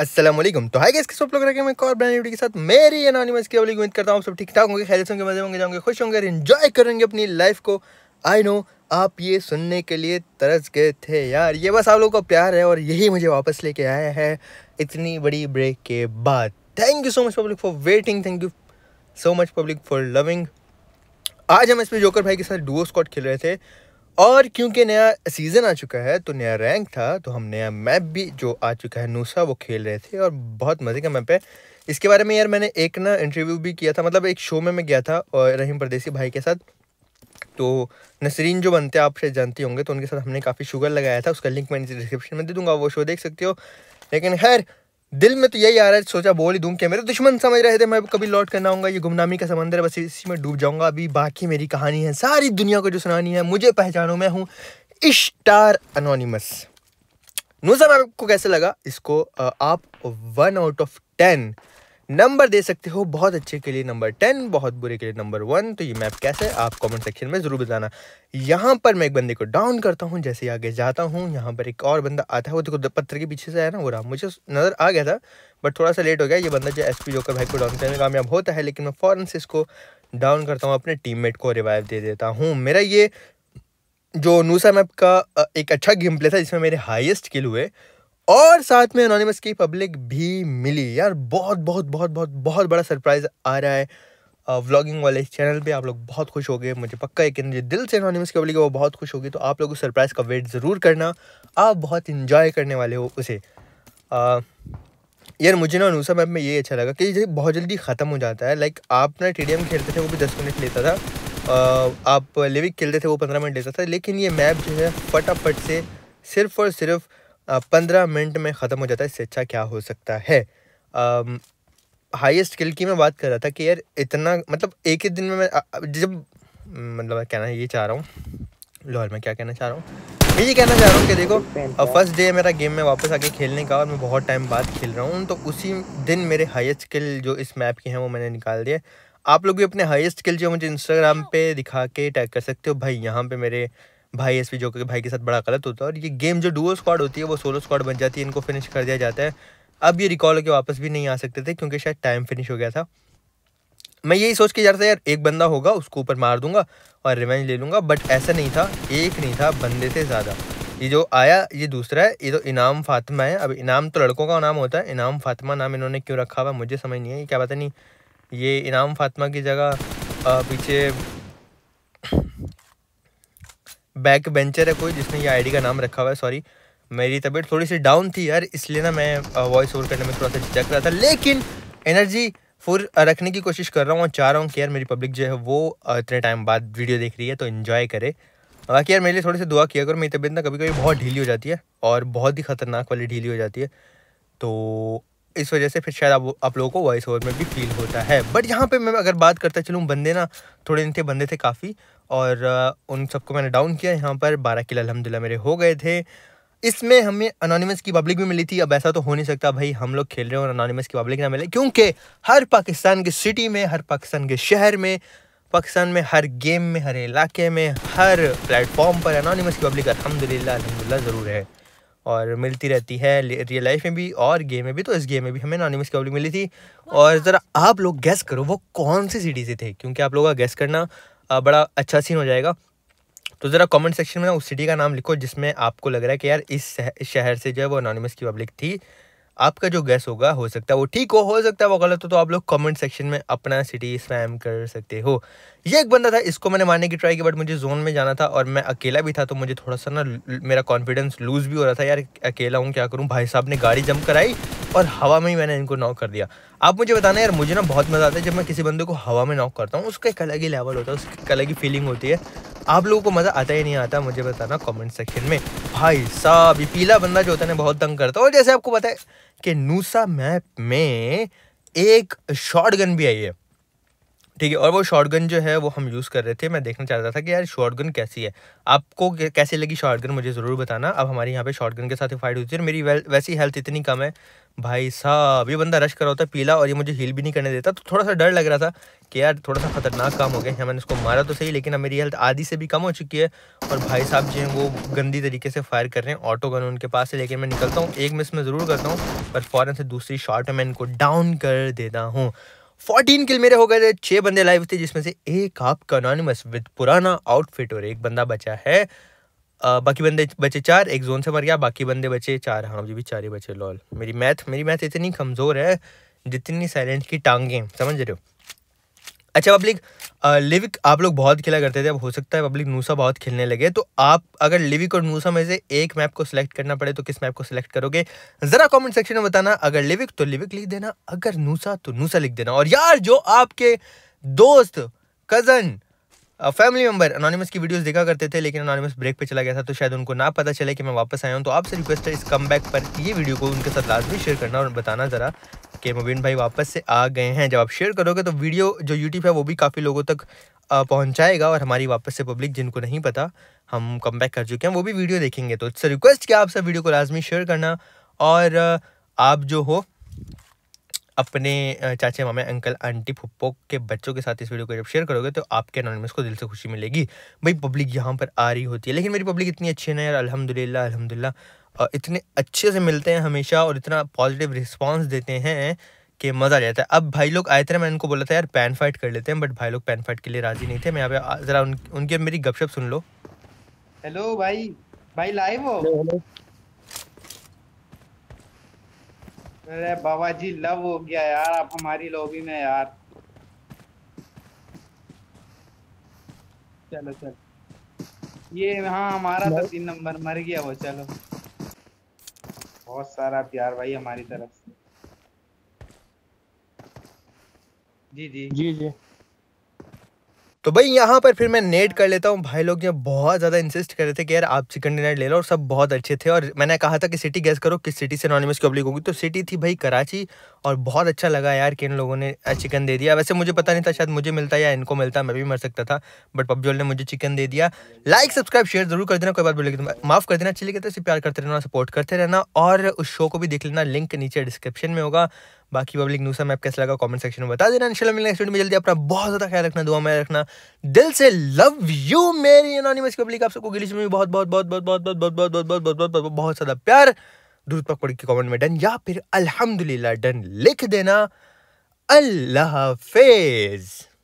असलम तो hi guys किस लोग रखे मैं और ब्रांड के साथ मेरी एनॉनिमस की उम्मीद करता हूँ सब ठीक ठाक होंगे खैरियत होंगे मजे होंगे जाओगे खुश होंगे इन्जॉय करेंगे अपनी लाइफ को आई नो आप ये सुनने के लिए तरस गए थे यार ये बस आप लोगों का प्यार है और यही मुझे वापस लेके आया है इतनी बड़ी ब्रेक के बाद thank you so much public for waiting thank you so much public for loving आज हम इसमें जोकर भाई के साथ डुओ स्कॉट खेल रहे थे और क्योंकि नया सीज़न आ चुका है तो नया रैंक था तो हम नया मैप भी जो आ चुका है नूसा वो खेल रहे थे और बहुत मज़े का मैप है इसके बारे में यार मैंने एक ना इंटरव्यू भी किया था मतलब एक शो में मैं गया था और रहीम परदेसी भाई के साथ तो नसरीन जो बनते हैं आप शायद जानते होंगे तो उनके साथ हमने काफ़ी शुगर लगाया था उसका लिंक मैं डिस्क्रिप्शन में दे दूंगा वो शो देख सकते हो लेकिन खैर दिल में तो यही आ रहा है सोचा बोल ही दूँ क्या मेरे दुश्मन समझ रहे थे मैं कभी लौट कर ना आऊँगा ये गुमनामी का समंदर बस इसी में डूब जाऊँगा अभी बाकी मेरी कहानी है सारी दुनिया को जो सुनानी है मुझे पहचानो मैं हूँ इश्टार अनोनीमस मैं आपको कैसे लगा इसको आप one out of ten number दे सकते हो बहुत अच्छे के लिए नंबर टेन बहुत बुरे के लिए नंबर वन तो ये मैप कैसे है आप कमेंट सेक्शन में ज़रूर बताना यहाँ पर मैं एक बंदे को डाउन करता हूँ जैसे आगे जाता हूँ यहाँ पर एक और बंदा आता है वो देखो पत्थर के पीछे से आया ना वो रहा मुझे नज़र आ गया था बट थोड़ा सा लेट हो गया ये बंदा जो एस पी जोकर भाई को डाउन करने में कामयाब होता है लेकिन मैं फ़ौरन से इसको डाउन करता हूँ अपने मेट को रिवाइव दे देता हूँ मेरा ये जो नूसा मैप का एक अच्छा गेम प्ले था जिसमें मेरे हाइस्ट किल हुए और साथ में अनोनिमस की पब्लिक भी मिली यार बहुत बहुत बहुत बहुत बहुत बड़ा सरप्राइज़ आ रहा है व्लॉगिंग वाले चैनल पे आप लोग बहुत खुश हो गए मुझे पक्का है कि मुझे दिल से अनोनिमस की पब्लिक वो बहुत खुश होगी तो आप लोग उस सरप्राइज़ का वेट ज़रूर करना आप बहुत इन्जॉय करने वाले हो उसे आ, यार मुझे ना अनूसा मैप में ये अच्छा लगा कि ये बहुत जल्दी ख़त्म हो जाता है लाइक आप ना टी खेलते थे वो भी दस मिनट लेता था आप लिविक खेलते थे वो पंद्रह मिनट लेता था लेकिन ये मैप जो है फटाफट से सिर्फ़ और सिर्फ़ पंद्रह मिनट में ख़त्म हो जाता है इससे अच्छा क्या हो सकता है हाईएस्ट स्किल की मैं बात कर रहा था कि यार इतना मतलब एक ही दिन में मैं जब मतलब मैं कहना ये चाह रहा हूँ लाहौर में क्या कहना चाह रहा हूँ मैं ये कहना चाह रहा हूँ कि देखो फर्स्ट डे मेरा गेम में वापस आके खेलने का और मैं बहुत टाइम बाद खेल रहा हूँ तो उसी दिन मेरे हाईएस्ट स्किल जो इस मैप के हैं वो मैंने निकाल दिए आप लोग भी अपने हाईएस्ट स्किल जो मुझे इंस्टाग्राम पे दिखा के टैग कर सकते हो भाई यहाँ पे मेरे भाई एस पी के भाई के साथ बड़ा गलत होता है और ये गेम जो डुओ स्क्वाड होती है वो सोलो स्क्वाड बन जाती है इनको फिनिश कर दिया जाता है अब ये रिकॉल होकर वापस भी नहीं आ सकते थे क्योंकि शायद टाइम फिनिश हो गया था मैं यही सोच के जा रहा था यार एक बंदा होगा उसको ऊपर मार दूंगा और रिवेंज ले लूँगा बट ऐसा नहीं था एक नहीं था बंदे से ज़्यादा ये जो आया ये दूसरा है ये तो इनाम फातिमा है अब इनाम तो लड़कों का नाम होता है इनाम फातिमा नाम इन्होंने क्यों रखा हुआ मुझे समझ नहीं है क्या पता नहीं ये इनाम फातिमा की जगह पीछे बैक बेंचर है कोई जिसने ये आईडी का नाम रखा हुआ है सॉरी मेरी तबीयत थोड़ी सी डाउन थी यार इसलिए ना मैं वॉइस ओवर करने में थोड़ा सा झिझक रहा था लेकिन एनर्जी फुल रखने की कोशिश कर रहा हूँ और चाह रहा हूँ कि यार मेरी पब्लिक जो है वो इतने टाइम बाद वीडियो देख रही है तो इन्जॉय करे बाकी यार मेरे लिए थोड़ी सी दुआ किया करो मेरी तबीयत ना कभी कभी बहुत ढीली हो जाती है और बहुत ही ख़तरनाक वाली ढीली हो जाती है तो इस वजह से फिर शायद आप, आप लोगों को वॉइस ओवर में भी फील होता है बट यहाँ पे मैं अगर बात करता चलूँ बंदे ना थोड़े दिन थे बंदे थे काफ़ी और उन सबको मैंने डाउन किया यहाँ पर बारह किलो अलहमदिल्ला मेरे हो गए थे इसमें हमें अनोनिमस की पब्लिक भी मिली थी अब ऐसा तो हो नहीं सकता भाई हम लोग खेल रहे हो और अनोनिमस की पब्लिक ना मिले क्योंकि हर पाकिस्तान की सिटी में हर पाकिस्तान के शहर में पाकिस्तान में हर गेम में हर इलाके में हर प्लेटफॉर्म पर अनोनिमस की पब्लिक अलहमदिल्ला अलहमदिल्ला ज़रूर है और मिलती रहती है रियल लाइफ में भी और गेम में भी तो इस गेम में भी हमें नॉनिमस की पब्लिक मिली थी और ज़रा आप लोग गैस करो वो कौन सी सिटी से थे क्योंकि आप लोगों का गैस करना बड़ा अच्छा सीन हो जाएगा तो ज़रा कमेंट सेक्शन में ना उस सिटी का नाम लिखो जिसमें आपको लग रहा है कि यार इस शहर से जो है वो अनोनिमस की पब्लिक थी आपका जो गैस होगा हो सकता है वो ठीक हो हो सकता है वो गलत हो तो आप लोग कमेंट सेक्शन में अपना सिटी स्वैम कर सकते हो ये एक बंदा था इसको मैंने मारने की ट्राई की बट मुझे जोन में जाना था और मैं अकेला भी था तो मुझे थोड़ा सा ना मेरा कॉन्फिडेंस लूज़ भी हो रहा था यार अकेला हूँ क्या करूँ भाई साहब ने गाड़ी जम कराई और हवा में ही मैंने इनको नॉक कर दिया आप मुझे बताना यार मुझे ना बहुत मज़ा आता है जब मैं किसी बंदे को हवा में नॉक करता हूँ उसका एक अलग ही लेवल होता है उसकी एक अलग ही फीलिंग होती है आप लोगों को मज़ा आता ही नहीं आता मुझे बताना कमेंट सेक्शन में भाई साहब ये पीला बंदा जो होता है ना बहुत दंग करता है और जैसे आपको पता है कि नूसा मैप में एक शॉर्ट गन भी आई है ठीक है और वो गन जो है वो हम यूज़ कर रहे थे मैं देखना चाहता था कि यार गन कैसी है आपको कैसे लगी गन मुझे ज़रूर बताना अब हमारे यहाँ पे गन के साथ ही फाइट हुई थी और मेरी वैसी हेल्थ इतनी कम है भाई साहब ये बंदा रश कर रहा होता पीला और ये मुझे हील भी नहीं करने देता तो थोड़ा सा डर लग रहा था कि यार थोड़ा सा खतरनाक काम हो गया है मैंने उसको मारा तो सही लेकिन अब मेरी हेल्थ आधी से भी कम हो चुकी है और भाई साहब जो हैं वो गंदी तरीके से फायर कर रहे हैं ऑटो गन उनके पास से लेकिन मैं निकलता हूँ एक मिस में ज़रूर करता हूँ पर फ़ौरन से दूसरी शॉट में मैं इनको डाउन कर देता हूँ फोर्टीन किल मेरे हो गए थे छह बंदे लाइव थे जिसमें से एक आप कनोनिमस विद पुराना आउटफिट और एक बंदा बचा है आ, बाकी बंदे बचे चार एक जोन से मर गया बाकी बंदे बचे चार हाँ जी भी चार ही बचे लॉल मेरी मैथ मेरी मैथ इतनी कमज़ोर है जितनी साइलेंट की टांगें समझ रहे हो अच्छा पब्लिक लिविक आप लोग बहुत खेला करते थे अब हो सकता है पब्लिक नूसा बहुत खेलने लगे तो आप अगर लिविक और नूसा में से एक मैप को सिलेक्ट करना पड़े तो किस मैप को सिलेक्ट करोगे ज़रा कमेंट सेक्शन में बताना अगर लिविक तो लिविक लिख देना अगर नूसा तो नूसा लिख देना और यार जो आपके दोस्त कज़न फैमिली मेंबर अनोनिमस की वीडियोस देखा करते थे लेकिन अनोनिमस ब्रेक पे चला गया था तो शायद उनको ना पता चले कि मैं वापस आया हूँ तो आपसे रिक्वेस्ट है इस कम बैक पर ये वीडियो को उनके साथ लाजमी शेयर करना और बताना ज़रा कि मुबीन भाई वापस से आ गए हैं जब आप शेयर करोगे तो वीडियो जो यूट्यूब है वो भी काफ़ी लोगों तक पहुंचाएगा और हमारी वापस से पब्लिक जिनको नहीं पता हम कम बैक कर चुके हैं वो भी वीडियो देखेंगे तो इससे रिक्वेस्ट किया आप सब वीडियो को लाजमी शेयर करना और आप जो हो अपने चाचे मामे अंकल आंटी फुप्पो के बच्चों के साथ इस वीडियो को जब शेयर करोगे तो आपके अनोनमस को दिल से खुशी मिलेगी भाई पब्लिक यहाँ पर आ रही होती है लेकिन मेरी पब्लिक इतनी अच्छी है ना यार अलहमदिल्ला अलहमदिल्ला इतने अच्छे से मिलते हैं हमेशा और इतना पॉजिटिव रिस्पॉन्स देते हैं कि मज़ा आ जाता है अब भाई लोग आए थे मैंने उनको बोला था यार पैन फाइट कर लेते हैं बट भाई लोग पैन फाइट के लिए राज़ी नहीं थे मैं यहाँ पे ज़रा उन, उनकी मेरी गपशप सुन लो हेलो भाई भाई लाइव हो अरे बाबा जी लव हो गया यार आप हमारी लॉबी में यार चलो चलो ये हाँ हमारा तो तीन नंबर मर गया वो चलो बहुत सारा प्यार भाई हमारी तरफ से जी जी जी जी तो भाई यहाँ पर फिर मैं नेट कर लेता हूँ भाई लोग जब बहुत ज़्यादा इंसिस्ट कर रहे थे कि यार आप चिकन डिनर ले लो और सब बहुत अच्छे थे और मैंने कहा था कि सिटी गैस करो किस सिटी से नॉनवेज की ऑब्लिक होगी तो सिटी थी भाई कराची और बहुत अच्छा लगा यार कि इन लोगों ने चिकन दे दिया वैसे मुझे पता नहीं था शायद मुझे मिलता या इनको मिलता मैं भी मर सकता था बट पबजोल ने मुझे चिकन दे दिया लाइक सब्सक्राइब शेयर जरूर कर देना कोई बात बोलेगी तो माफ़ कर देना अच्छी लगे तो इसे प्यार करते रहना सपोर्ट करते रहना और उस शो को भी देख लेना लिंक नीचे डिस्क्रिप्शन में होगा बाकी पब्लिक न्यूज़ मैप कैसा लगा कमेंट सेक्शन में बता देना इंशाल्लाह मिलने नेक्स्ट में जल्दी अपना बहुत ज़्यादा ख्याल रखना दुआ में रखना दिल से लव यू मेरी पब्लिक आप सबको गिलीज में बहुत बहुत बहुत बहुत बहुत बहुत बहुत बहुत बहुत बहुत बहुत बहुत बहुत बहुत दूध पकौड़ी के कमेंट में डन या फिर अल्हम्दुलिल्लाह डन लिख देना अल्लाह हाफिज़